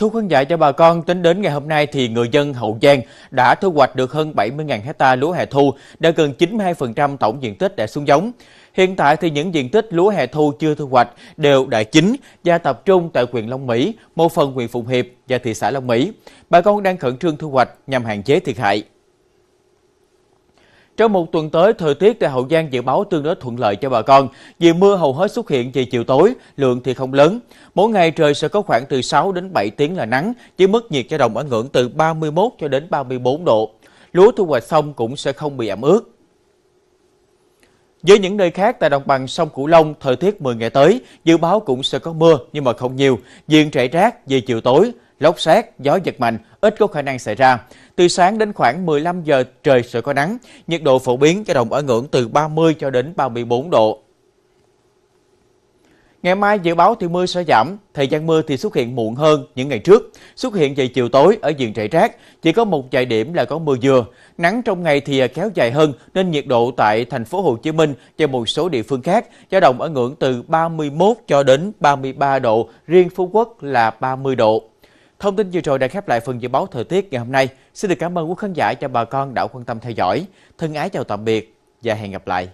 Thu khuyên giải cho bà con, tính đến ngày hôm nay thì người dân Hậu Giang đã thu hoạch được hơn 70.000 hecta lúa hè thu, đã gần 92% tổng diện tích đã xuống giống. Hiện tại thì những diện tích lúa hè thu chưa thu hoạch đều đã chín và tập trung tại huyện Long Mỹ, một phần huyện Phụng Hiệp và thị xã Long Mỹ. Bà con đang khẩn trương thu hoạch nhằm hạn chế thiệt hại. Trong một tuần tới, thời tiết tại Hậu Giang dự báo tương đối thuận lợi cho bà con, vì mưa hầu hết xuất hiện về chiều tối, lượng thì không lớn. Mỗi ngày trời sẽ có khoảng từ 6 đến 7 tiếng là nắng, với mức nhiệt cho động ở ngưỡng từ 31 cho đến 34 độ. Lúa thu hoạch xong cũng sẽ không bị ẩm ướt. Với những nơi khác tại đồng bằng sông Cửu Long, thời tiết 10 ngày tới, dự báo cũng sẽ có mưa nhưng mà không nhiều, diện rải rác về chiều tối, lốc xét, gió giật mạnh ít có khả năng xảy ra. Từ sáng đến khoảng 15 giờ trời sẽ có nắng, nhiệt độ phổ biến cho đồng ở ngưỡng từ 30 cho đến 34 độ. Ngày mai dự báo thì mưa sẽ giảm, thời gian mưa thì xuất hiện muộn hơn những ngày trước, xuất hiện về chiều tối ở diện rải rác, chỉ có một vài điểm là có mưa dừa. Nắng trong ngày thì kéo dài hơn nên nhiệt độ tại thành phố Hồ Chí Minh và một số địa phương khác dao động ở ngưỡng từ 31 cho đến 33 độ, riêng Phú Quốc là 30 độ. Thông tin vừa rồi đã khép lại phần dự báo thời tiết ngày hôm nay. Xin được cảm ơn quý khán giả cho bà con đã quan tâm theo dõi. Thân ái chào tạm biệt và hẹn gặp lại.